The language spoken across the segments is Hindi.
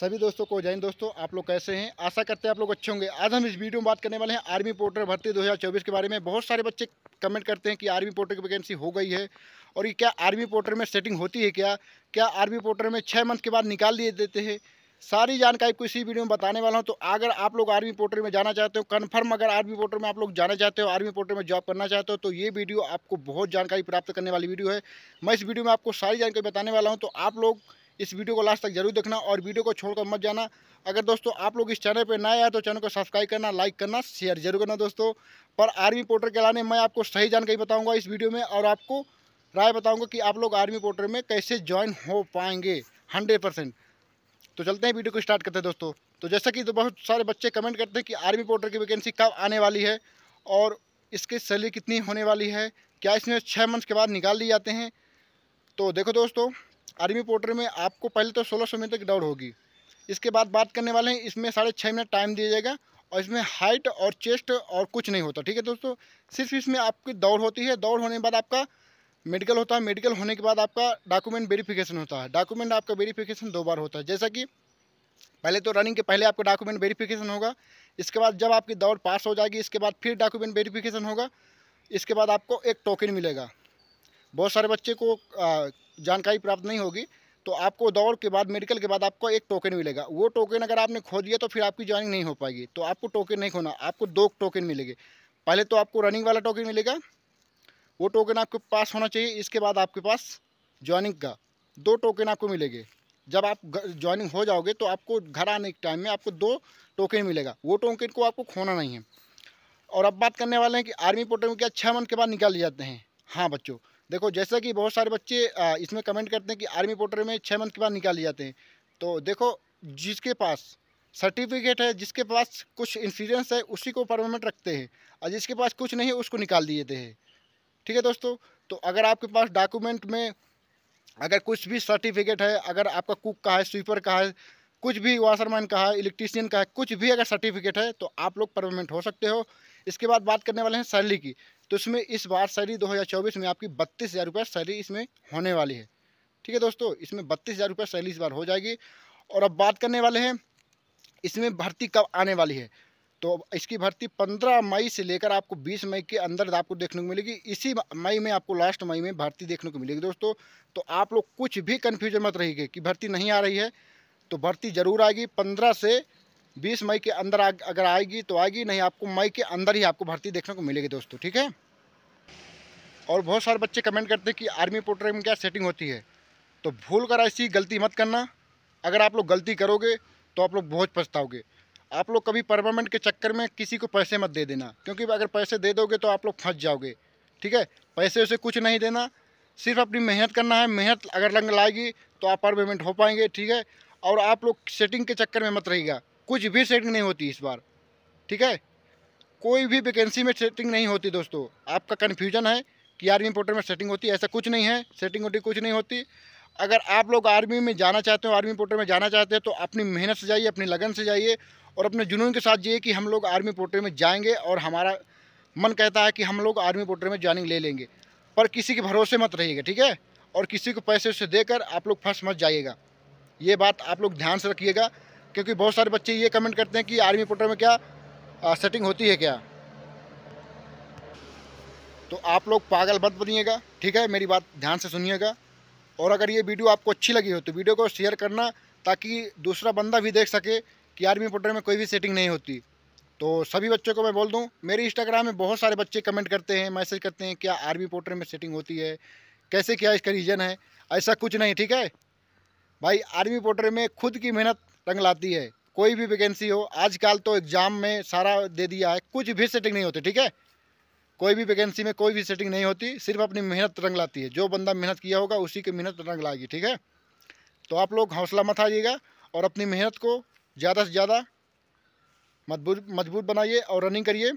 सभी दोस्तों को जय दोस्तों आप लोग कैसे हैं आशा करते हैं आप लोग अच्छे होंगे आज हम इस वीडियो में बात करने वाले हैं आर्मी पोर्टल भर्ती 2024 के बारे में बहुत सारे बच्चे कमेंट करते हैं कि आर्मी पोर्टल की वैकेंसी हो गई है और ये क्या आर्मी पोर्टल में सेटिंग होती है क्या क्या आर्मी पोर्टल में छः मंथ के बाद निकाल दिए देते हैं सारी जानकारी को इसी वीडियो में बताने वाला हूँ तो अगर आप लोग आर्मी पोर्टल में जाना चाहते हो कन्फर्म अगर आर्मी पोर्टल में आप लोग जाना चाहते हो आर्मी पोर्टल में जॉब करना चाहते हो तो ये वीडियो आपको बहुत जानकारी प्राप्त करने वाली वीडियो है मैं इस वीडियो में आपको सारी जानकारी बताने वाला हूँ तो आप लोग इस वीडियो को लास्ट तक जरूर देखना और वीडियो को छोड़कर मत जाना अगर दोस्तों आप लोग इस चैनल पर नए आए तो चैनल को सब्सक्राइब करना लाइक करना शेयर जरूर करना दोस्तों पर आर्मी पोर्टर के लाने मैं आपको सही जानकारी बताऊँगा इस वीडियो में और आपको राय बताऊँगा कि आप लोग आर्मी पोर्टर में कैसे ज्वाइन हो पाएंगे हंड्रेड परसेंट तो चलते हैं वीडियो को स्टार्ट करते हैं दोस्तों तो जैसा कि तो बहुत सारे बच्चे कमेंट करते हैं कि आर्मी पोर्टर की वैकेंसी कब आने वाली है और इसकी सैलरी कितनी होने वाली है क्या इसमें छः मंथ के बाद निकाल दिए जाते हैं तो देखो दोस्तों आर्मी पोर्टर में आपको पहले तो सोलह सौ मीटर की दौड़ होगी इसके बाद बात करने वाले हैं इसमें साढ़े छः मिनट टाइम दिया जाएगा और इसमें हाइट और चेस्ट और कुछ नहीं होता ठीक है दोस्तों सिर्फ इसमें आपकी दौड़ होती है दौड़ होने के बाद आपका मेडिकल होता है मेडिकल होने के बाद आपका डॉक्यूमेंट वेरीफिकेशन होता है डॉक्यूमेंट आपका वेरीफिकेशन दो बार होता है जैसा कि पहले तो रनिंग के पहले आपका डॉक्यूमेंट वेरीफिकेशन होगा इसके बाद जब आपकी दौड़ पास हो जाएगी इसके बाद फिर डॉक्यूमेंट वेरीफिकेशन होगा इसके बाद आपको एक टोकन मिलेगा बहुत सारे बच्चे को जानकारी प्राप्त नहीं होगी तो आपको दौड़ के बाद मेडिकल के बाद आपको एक टोकन मिलेगा वो टोकन अगर आपने खो दिया तो फिर आपकी ज्वाइनिंग नहीं हो पाएगी तो आपको टोकन नहीं खोना आपको दो टोकन मिलेंगे पहले तो आपको रनिंग वाला टोकन मिलेगा वो टोकन आपके पास होना चाहिए इसके बाद आपके पास ज्वाइनिंग का दो टोकन आपको मिलेंगे जब आप ज्वाइनिंग हो जाओगे तो आपको घर आने के टाइम में आपको दो टोकन मिलेगा वो टोकन को आपको खोना नहीं है और अब बात करने वाले हैं कि आर्मी पोर्टल में क्या छः मंथ के बाद निकाल जाते हैं हाँ बच्चों देखो जैसा कि बहुत सारे बच्चे इसमें कमेंट करते हैं कि आर्मी पोर्टर में छः मंथ के बाद निकाले जाते हैं तो देखो जिसके पास सर्टिफिकेट है जिसके पास कुछ इंश्योरेंस है उसी को परमानेंट रखते हैं और जिसके पास कुछ नहीं है उसको निकाल देते हैं ठीक है दोस्तों तो अगर आपके पास डॉक्यूमेंट में अगर कुछ भी सर्टिफिकेट है अगर आपका कुक का है स्वीपर का है कुछ भी वाशरमैन का है इलेक्ट्रीशियन का है कुछ भी अगर सर्टिफिकेट है तो आप लोग परमानेंट हो सकते हो इसके बाद बात करने वाले हैं सैलरी की तो इसमें इस बार सैलरी दो में आपकी बत्तीस हज़ार रुपये सैलरी इसमें होने वाली है ठीक है दोस्तों इसमें बत्तीस हज़ार रुपये सैलरी इस बार हो जाएगी और अब बात करने वाले हैं इसमें भर्ती कब आने वाली है तो इसकी भर्ती 15 मई से लेकर आपको 20 मई के अंदर आपको देखने को मिलेगी इसी मई में आपको लास्ट मई में भर्ती देखने को मिलेगी दोस्तों तो आप लोग कुछ भी कन्फ्यूजन मत रहिएगा कि भर्ती नहीं आ रही है तो भर्ती ज़रूर आएगी पंद्रह से बीस मई के अंदर आ, अगर आएगी तो आएगी नहीं आपको मई के अंदर ही आपको भर्ती देखने को मिलेगी दोस्तों ठीक है और बहुत सारे बच्चे कमेंट करते हैं कि आर्मी पोर्टल में क्या सेटिंग होती है तो भूल कर ऐसी गलती मत करना अगर आप लोग गलती करोगे तो आप लोग बहुत पछताओगे आप लोग कभी परमानेंट के चक्कर में किसी को पैसे मत दे देना क्योंकि अगर पैसे दे दोगे तो आप लोग फंस जाओगे ठीक है पैसे उसे कुछ नहीं देना सिर्फ अपनी मेहनत करना है मेहनत अगर रंग लाएगी तो आप परमानेंट हो पाएंगे ठीक है और आप लोग सेटिंग के चक्कर में मत रहेगा कुछ भी सेटिंग नहीं होती इस बार ठीक है कोई भी वैकेंसी में सेटिंग नहीं होती दोस्तों आपका कन्फ्यूजन है कि आर्मी पोर्टल में सेटिंग होती है ऐसा कुछ नहीं है सेटिंग वोटिंग कुछ नहीं होती अगर आप लोग आर्मी में जाना चाहते हो आर्मी पोर्टल में जाना चाहते हैं तो अपनी मेहनत से जाइए अपनी लगन से जाइए और अपने जुनून के साथ जाइए कि हम लोग आर्मी पोर्टल में जाएंगे और हमारा मन कहता है कि हम लोग आर्मी पोर्टल में ज्वाइनिंग ले लेंगे पर किसी के भरोसे मत रहिएगा ठीक है और किसी को पैसे उसे देकर आप लोग फंस मत जाइएगा ये बात आप लोग ध्यान से रखिएगा क्योंकि बहुत सारे बच्चे ये कमेंट करते हैं कि आर्मी पोर्टल में क्या आ, सेटिंग होती है क्या तो आप लोग पागल मत बनिएगा ठीक है मेरी बात ध्यान से सुनिएगा और अगर ये वीडियो आपको अच्छी लगी हो तो वीडियो को शेयर करना ताकि दूसरा बंदा भी देख सके कि आर्मी पोर्टल में कोई भी सेटिंग नहीं होती तो सभी बच्चों को मैं बोल दूं मेरे इंस्टाग्राम में बहुत सारे बच्चे कमेंट करते हैं मैसेज करते हैं क्या आर्मी पोर्टल में सेटिंग होती है कैसे क्या इसका रीज़न है ऐसा कुछ नहीं ठीक है भाई आर्मी पोर्टल में खुद की मेहनत टंग लाती है कोई भी वैकेंसी हो आजकल तो एग्ज़ाम में सारा दे दिया है कुछ भी सेटिंग नहीं होती ठीक है कोई भी वैकेंसी में कोई भी सेटिंग नहीं होती सिर्फ अपनी मेहनत रंग लाती है जो बंदा मेहनत किया होगा उसी की मेहनत रंग लाएगी ठीक है तो आप लोग हौसला मत आइएगा और अपनी मेहनत को ज़्यादा से ज़्यादा मजबूत मजबूत बनाइए और रनिंग करिए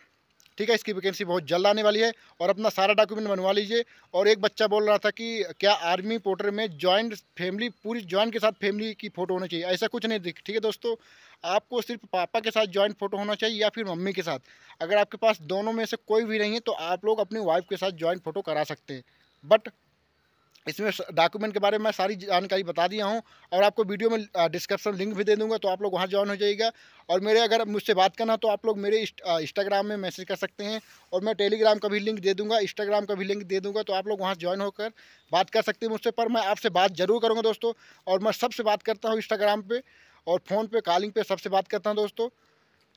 ठीक है इसकी वैकेंसी बहुत जल्द आने वाली है और अपना सारा डॉक्यूमेंट बनवा लीजिए और एक बच्चा बोल रहा था कि क्या आर्मी पोर्टर में जॉइंट फैमिली पूरी जॉइंट के साथ फैमिली की फ़ोटो होनी चाहिए ऐसा कुछ नहीं दिख ठीक है दोस्तों आपको सिर्फ पापा के साथ जॉइंट फ़ोटो होना चाहिए या फिर मम्मी के साथ अगर आपके पास दोनों में से कोई भी नहीं है तो आप लोग अपनी वाइफ के साथ जॉइंट फ़ोटो करा सकते हैं बट इसमें डॉक्यूमेंट के बारे में मैं सारी जानकारी बता दिया हूँ और आपको वीडियो में डिस्क्रिप्शन लिंक भी दे दूँगा तो आप लोग वहाँ ज्वाइन हो जाइएगा और मेरे अगर मुझसे बात करना तो आप लोग मेरे इंस्टाग्राम में मैसेज कर सकते हैं और मैं टेलीग्राम का भी लिंक दे दूँगा इंस्टाग्राम का भी लिंक दे दूँगा तो आप लोग वहाँ ज्वाइन होकर बात कर सकते हैं मुझसे पर मैं आपसे बात ज़रूर करूँगा दोस्तों और मैं सबसे बात करता हूँ इंस्टाग्राम पर और फ़ोन पर कॉलिंग पर सबसे बात करता हूँ दोस्तों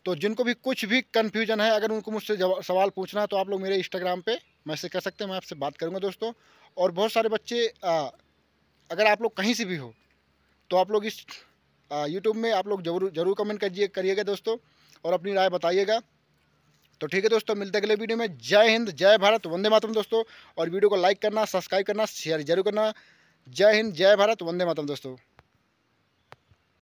तो जिनको भी कुछ भी कन्फ्यूजन है अगर उनको मुझसे सवाल पूछना है तो आप लोग मेरे इंस्टाग्राम पर मैसेज कर सकते हैं मैं आपसे बात करूँगा दोस्तों और बहुत सारे बच्चे अगर आप लोग कहीं से भी हो तो आप लोग इस यूट्यूब में आप लोग जरूर जरूर कमेंट करिए करिएगा दोस्तों और अपनी राय बताइएगा तो ठीक है दोस्तों मिलते अगले वीडियो में जय हिंद जय भारत वंदे मातरम दोस्तों और वीडियो को लाइक करना सब्सक्राइब करना शेयर जरूर करना जय हिंद जय भारत वंदे मातरम दोस्तों